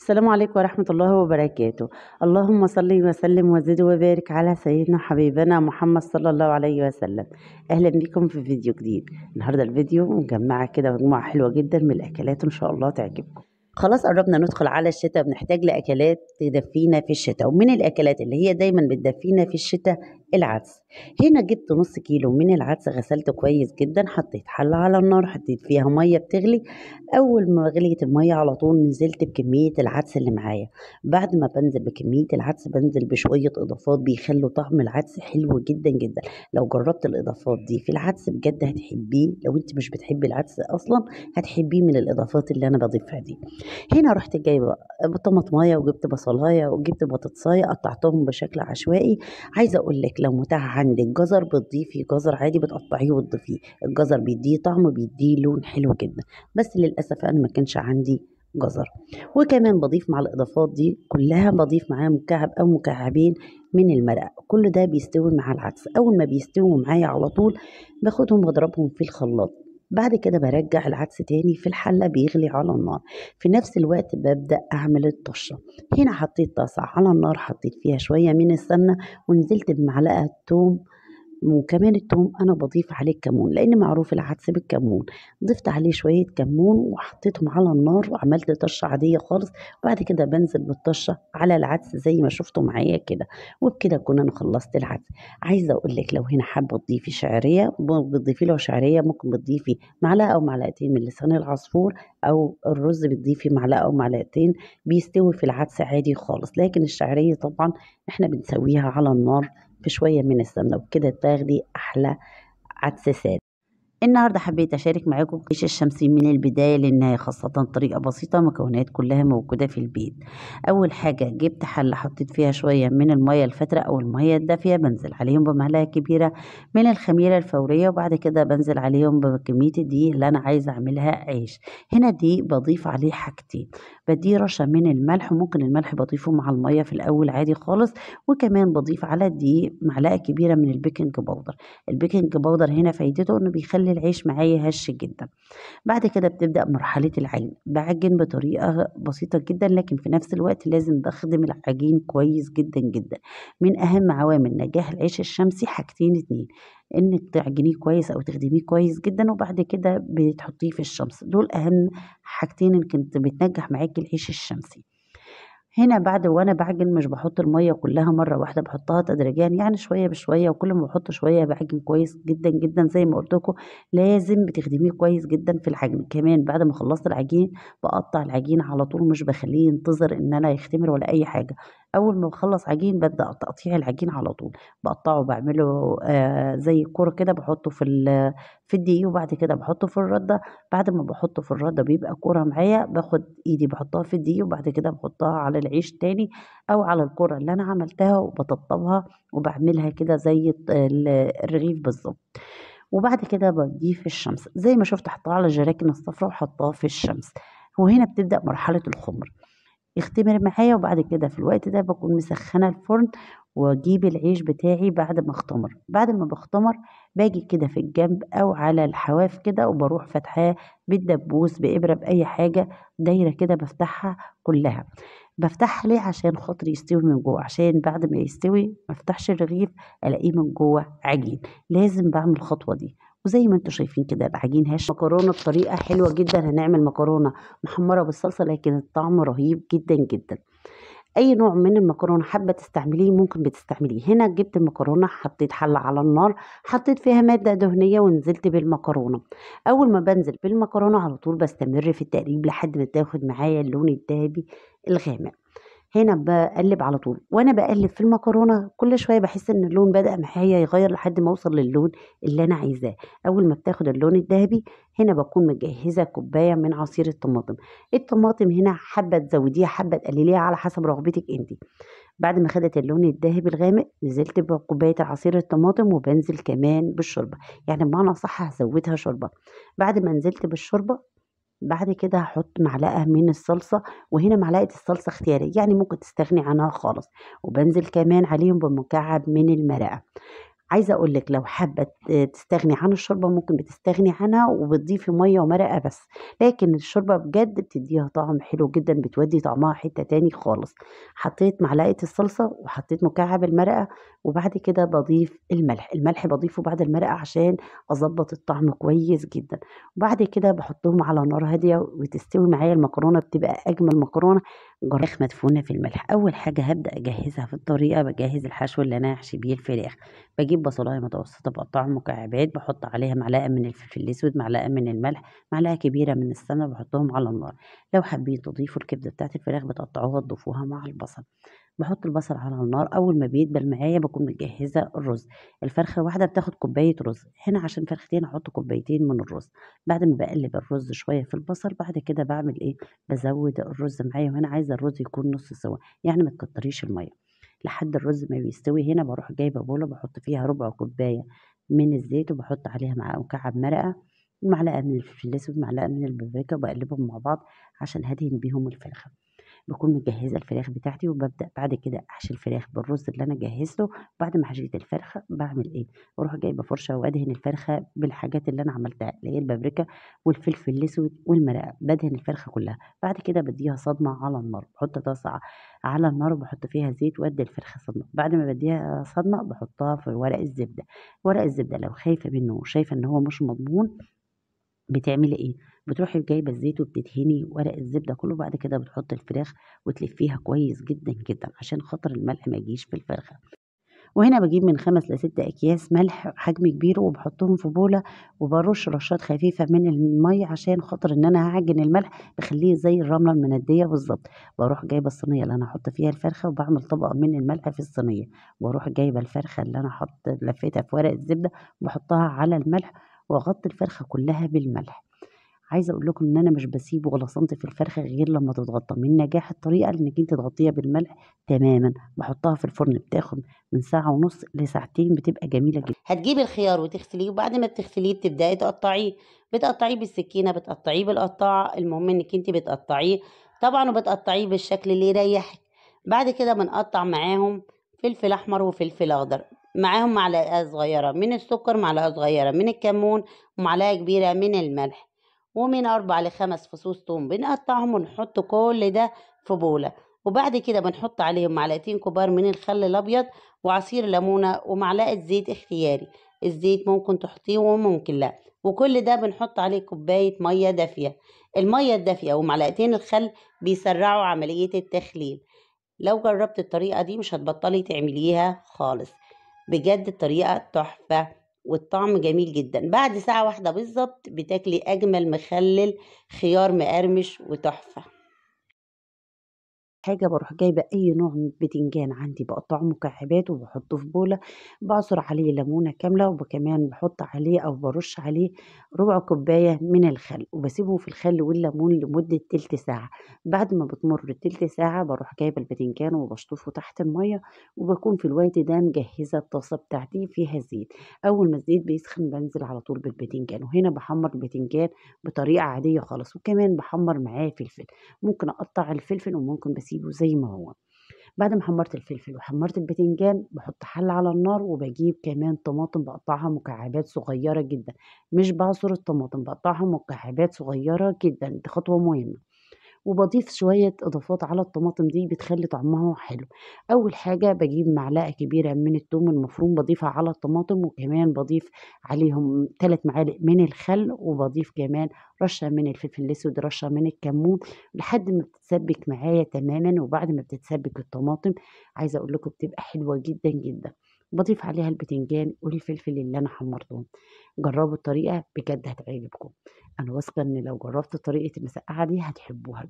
السلام عليكم ورحمة الله وبركاته اللهم صل وسلم وزد وبارك على سيدنا حبيبنا محمد صلى الله عليه وسلم أهلا بكم في فيديو جديد النهاردة الفيديو مجمعة كده مجموعة حلوة جدا من الأكلات إن شاء الله تعجبكم خلاص قربنا ندخل على الشتاء بنحتاج لاكلات تدفينا في الشتاء ومن الاكلات اللي هي دايما بتدفينا في الشتاء العدس هنا جبت نص كيلو من العدس غسلته كويس جدا حطيت حلة على النار حطيت فيها مية بتغلي أول ما غليت المية على طول نزلت بكمية العدس اللي معايا بعد ما بنزل بكمية العدس بنزل بشوية إضافات بيخلوا طعم العدس حلو جدا جدا لو جربت الإضافات دي في العدس بجد هتحبيه لو أنت مش بتحبي العدس أصلا هتحبيه من الإضافات اللي أنا بضيفها دي هنا رحت جايبة طماطماية وجبت بصلاية وجبت بطاطساية قطعتهم بشكل عشوائي عايزة أقول لك لو متاح عندك جزر بتضيفي جزر عادي بتقطعيه وتضيفيه الجزر بيديه طعم بيديه لون حلو جدا بس للاسف انا ما كانش عندي جزر وكمان بضيف مع الاضافات دي كلها بضيف معاها مكعب او مكعبين من المرق كل ده بيستوي مع العدس اول ما بيستووا معايا على طول باخدهم بضربهم في الخلاط بعد كده برجع العدس تاني في الحلة بيغلي على النار في نفس الوقت ببدأ أعمل الطشة هنا حطيت طاسة على النار حطيت فيها شوية من السمنة ونزلت بمعلقة توم وكمان التوم انا بضيف عليه الكمون لان معروف العدس بالكمون ضفت عليه شويه كمون وحطيتهم على النار وعملت طشه عاديه خالص وبعد كده بنزل بالطشه على العدس زي ما شفتوا معايا كده وبكده اكون انا خلصت العدس عايزه اقول لك لو هنا حابه تضيفي شعريه بتضيفي له شعريه ممكن بتضيفي معلقه او معلقتين من لسان العصفور او الرز بتضيفي معلقه او معلقتين بيستوي في العدس عادي خالص لكن الشعريه طبعا احنا بنسويها على النار بشويه من السمنة وبكده تاخدي أحلى عدس سادة النهاردة حبيت أشارك معاكم كيش الشمسي من البداية للنهاية خاصة طريقة بسيطة مكونات كلها موجودة في البيت أول حاجة جبت حلة حطيت فيها شوية من المية الفترة أو المية الدافية بنزل عليهم بمعلقة كبيرة من الخميرة الفورية وبعد كده بنزل عليهم بكمية الدقيق اللي أنا عايزة أعملها عيش هنا دي بضيف عليه حاجتين بديه رشة من الملح وممكن الملح بضيفه مع المية في الأول عادي خالص وكمان بضيف على الدقيق معلقة كبيرة من البيكنج باودر البيكنج باودر هنا فايدته إنه بيخلي العيش معايا هش جدا بعد كده بتبدأ مرحلة العجن بعجن بطريقة بسيطة جدا لكن في نفس الوقت لازم بخدم العجين كويس جدا جدا من أهم عوامل نجاح العيش الشمسي حاجتين اتنين انك تعجنيه كويس او تخدميه كويس جدا وبعد كده بتحطيه في الشمس دول اهم حاجتين كنت بتنجح معاكي العيش الشمسي هنا بعد وانا بعجن مش بحط الميه كلها مره واحده بحطها تدريجيا يعني شويه بشويه وكل ما بحط شويه بعجن كويس جدا جدا زي ما قلت لازم بتخدميه كويس جدا في العجن كمان بعد ما خلصت العجين بقطع العجين على طول مش بخليه ينتظر ان انا يختمر ولا اي حاجه اول ما بخلص عجين ببدا تقطيع العجين على طول بقطعه بعمله آه زي كرة كده بحطه في في الدقيق وبعد كده بحطه في الرده بعد ما بحطه في الرده بيبقى كوره معايا باخد ايدي بحطها في الدقيق وبعد كده بحطها على العيش تاني او على الكرة اللي انا عملتها وبطبطبها وبعملها كده زي الرغيف بالظبط وبعد كده بديه في الشمس زي ما شفت حطها على الجراكن الصفراء وحطها في الشمس وهنا بتبدا مرحله الخمر يختمر معايا وبعد كده في الوقت ده بكون مسخنه الفرن واجيب العيش بتاعي بعد ما اختمر بعد ما بختمر باجي كده في الجنب او على الحواف كده وبروح فاتحاه بالدبوس بابره باي حاجه دايره كده بفتحها كلها بفتحها ليه عشان خاطر يستوي من جوه عشان بعد ما يستوي مفتحش الرغيف الاقيه من جوه عجين لازم بعمل الخطوه دي وزي ما انتم شايفين كده بعجين هش مكرونه بطريقه حلوه جدا هنعمل مكرونه محمره بالصلصه لكن الطعم رهيب جدا جدا اي نوع من المكرونه حابه تستعمليه ممكن بتستعمليه هنا جبت المكرونه حطيت حله على النار حطيت فيها ماده دهنيه ونزلت بالمكرونه اول ما بنزل بالمكرونه على طول بستمر في التقريب لحد ما تاخد معايا اللون الذهبي الغامق هنا بقلب على طول وانا بقلب في المكرونه كل شويه بحس ان اللون بدا معايا يغير لحد ما اوصل للون اللي انا عايزاه اول ما بتاخد اللون الذهبي هنا بكون مجهزه كوبايه من عصير الطماطم الطماطم هنا حابه تزوديها حابه تقلليها على حسب رغبتك انت بعد ما خدت اللون الذهبي الغامق نزلت بكوبايه عصير الطماطم وبنزل كمان بالشوربه يعني بمعنى اصح هزودها شوربه بعد ما نزلت بالشوربه بعد كده هحط معلقه من الصلصه وهنا معلقه الصلصه اختياريه يعني ممكن تستغني عنها خالص وبنزل كمان عليهم بمكعب من المرقه عايزه اقول لك لو حابه تستغني عن الشوربه ممكن بتستغني عنها وبتضيفي ميه ومرقه بس لكن الشوربه بجد بتديها طعم حلو جدا بتودي طعمها حته تاني خالص حطيت معلقه الصلصه وحطيت مكعب المرقه وبعد كده بضيف الملح الملح بضيفه بعد المرقه عشان اظبط الطعم كويس جدا وبعد كده بحطهم على نار هاديه وتستوي معايا المكرونه بتبقى اجمل مكرونه جراخ مدفونه في الملح اول حاجه هبدا اجهزها في الطريقه بجهز الحشو اللي انا هحشي بيه الفراخ بجيب بصلايه متوسطه بقطعها مكعبات بحط عليها معلقه من الفلفل الاسود معلقه من الملح معلقه كبيره من السمنه بحطهم على النار لو حابين تضيفوا الكبده بتاعت الفراخ بتقطعوها تضيفوها مع البصل بحط البصل على النار اول ما بيدبل معايا بكون مجهزه الرز الفرخه واحده بتاخد كوبايه رز هنا عشان فرختين هحط كوبايتين من الرز بعد ما بقلب الرز شويه في البصل بعد كده بعمل ايه بزود الرز معايا وهنا عايزه الرز يكون نص سوا يعني ما تكتريش الميه لحد الرز ما بيستوي هنا بروح جايبه بوله بحط فيها ربع كوبايه من الزيت وبحط عليها معلقه مكعب مرقه ومعلقه من الفلفل الاسود ومعلقه من البابريكا وبقلبهم مع بعض عشان هدهن بيهم الفرخه بكون مجهزه الفراخ بتاعتي وببدا بعد كده احشي الفراخ بالرز اللي انا جهزته بعد ما حشيت الفرخه بعمل ايه بروح جايبه فرشه وادهن الفرخه بالحاجات اللي انا عملتها اللي هي البابريكا والفلفل الاسود والمرقه بدهن الفرخه كلها بعد كده بديها صدمه على النار بحط طاسه على النار وبحط فيها زيت وادي الفرخه صدمه بعد ما بديها صدمه بحطها في ورق الزبده ورق الزبده لو خايفه منه وشايفه ان هو مش مضمون بتعملي ايه بتروحي جايبه الزيت وبتدهني ورق الزبده كله بعد كده بتحط الفراخ وتلفيها كويس جدا جدا عشان خاطر الملح ما يجيش في الفرخه وهنا بجيب من خمس لست اكياس ملح حجم كبير وبحطهم في بوله وبرش رشات خفيفه من الميه عشان خاطر ان انا هعجن الملح بخليه زي الرمله المنديه بالظبط واروح جايبه الصينيه اللي انا هحط فيها الفرخه وبعمل طبقه من الملح في الصينيه واروح جايبه الفرخه اللي انا حط لفيتها في ورق الزبده وبحطها على الملح واغطي الفرخه كلها بالملح عايزه اقول لكم ان انا مش بسيب ولا سنت في الفرخه غير لما تتغطى من نجاح الطريقه لانك انت تغطيها بالملح تماما بحطها في الفرن بتاخد من ساعه ونص لساعتين بتبقى جميله جدا هتجيبي الخيار وتغسليه وبعد ما تغسليه بتبداي تقطعيه بتقطعيه بالسكينه بتقطعيه بالقطاعه المهم انك انت بتقطعيه طبعا وبتقطعيه بالشكل اللي يريحك بعد كده بنقطع معاهم فلفل احمر وفلفل اخضر معاهم معلقه صغيره من السكر معلقه صغيره من الكمون ومعلقه كبيره من الملح ومن أربع لخمس فصوص توم بنقطعهم ونحط كل ده في بولة وبعد كده بنحط عليهم معلقتين كبار من الخل الأبيض وعصير ليمونة ومعلقة زيت اختياري الزيت ممكن تحطيه وممكن لا وكل ده بنحط عليه كوباية مية دافية المية الدافية ومعلقتين الخل بيسرعوا عملية التخليل لو جربت الطريقة دي مش هتبطلي تعمليها خالص بجد الطريقة تحفة والطعم جميل جدا بعد ساعة واحدة بالظبط بتاكلي أجمل مخلل خيار مقرمش وتحفة حاجة بروح جايبة أي نوع من بتنجان عندي بقطعه مكعبات وبحطه في بولة، بعصر عليه ليمونة كاملة وكمان بحط عليه أو برش عليه رُبع كوباية من الخل وبسيبه في الخل والليمون لمدة تِلت ساعة، بعد ما بتمُر تلت ساعة بروح جايبة البتنجان وبشطفه تحت المَيّة وبكون في الوقت ده مجهّزة الطاسة بتاعتي فيها الزيت، أول ما الزيت بيسخن بنزل على طول بالبتنجان وهنا بحمر البتنجان بطريقة عادية خالص وكمان بحمر معاه فلفل، ممكن أقطّع الفلفل وممكن بس بسيبه زي ما هو بعد ما حمرت الفلفل وحمرت البتنجان بحط حل على النار وبجيب كمان طماطم بقطعها مكعبات صغيرة جدا مش بعصر الطماطم بقطعها مكعبات صغيرة جدا دي خطوة مهمة وبضيف شوية إضافات على الطماطم دي بتخلي طعمها حلو أول حاجة بجيب معلقة كبيرة من التوم المفروم بضيفها على الطماطم وكمان بضيف عليهم ثلاث معالق من الخل وبضيف كمان رشة من الفلفل الأسود رشة من الكمون لحد ما بتتسبك معايا تماما وبعد ما بتتسبك الطماطم عايزة أقول لكم بتبقى حلوة جدا جدا بضيف عليها البتنجان والفلفل اللي انا حمرتهم جربوا الطريقه بجد هتعجبكم انا واثقه ان لو جربت طريقه المسقعه دي هتحبوها